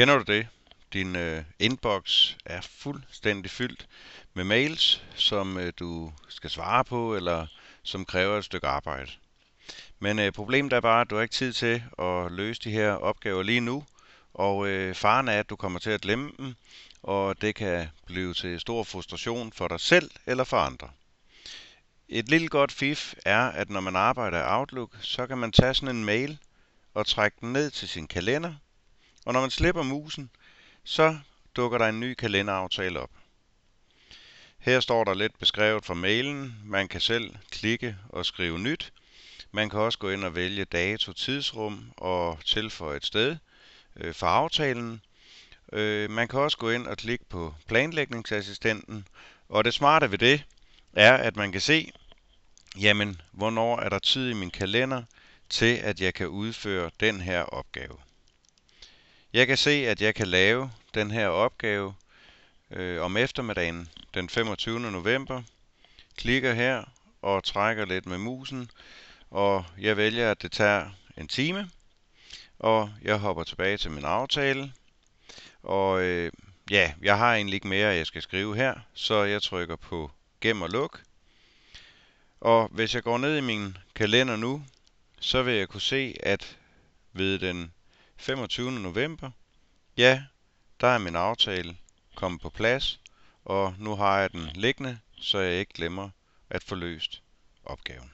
Kender du det? Din øh, inbox er fuldstændig fyldt med mails, som øh, du skal svare på, eller som kræver et stykke arbejde. Men øh, problemet er bare, at du har ikke tid til at løse de her opgaver lige nu, og øh, faren er, at du kommer til at glemme dem, og det kan blive til stor frustration for dig selv eller for andre. Et lille godt fif er, at når man arbejder i Outlook, så kan man tage sådan en mail og trække den ned til sin kalender – og når man slipper musen, så dukker der en ny kalenderaftale op. Her står der lidt beskrevet fra mailen. Man kan selv klikke og skrive nyt. Man kan også gå ind og vælge dato, tidsrum og tilføje et sted øh, for aftalen. Øh, man kan også gå ind og klikke på planlægningsassistenten. Og det smarte ved det er, at man kan se, jamen, hvornår er der tid i min kalender til, at jeg kan udføre den her opgave. Jeg kan se, at jeg kan lave den her opgave øh, om eftermiddagen den 25. november. Klikker her og trækker lidt med musen, og jeg vælger, at det tager en time. Og jeg hopper tilbage til min aftale. Og øh, ja, jeg har egentlig ikke mere, jeg skal skrive her, så jeg trykker på gem og luk. Og hvis jeg går ned i min kalender nu, så vil jeg kunne se, at ved den femogtyvende november, ja, der er min aftale kommet på plads, og nu har jeg den liggende, så jeg ikke glemmer at få løst opgaven.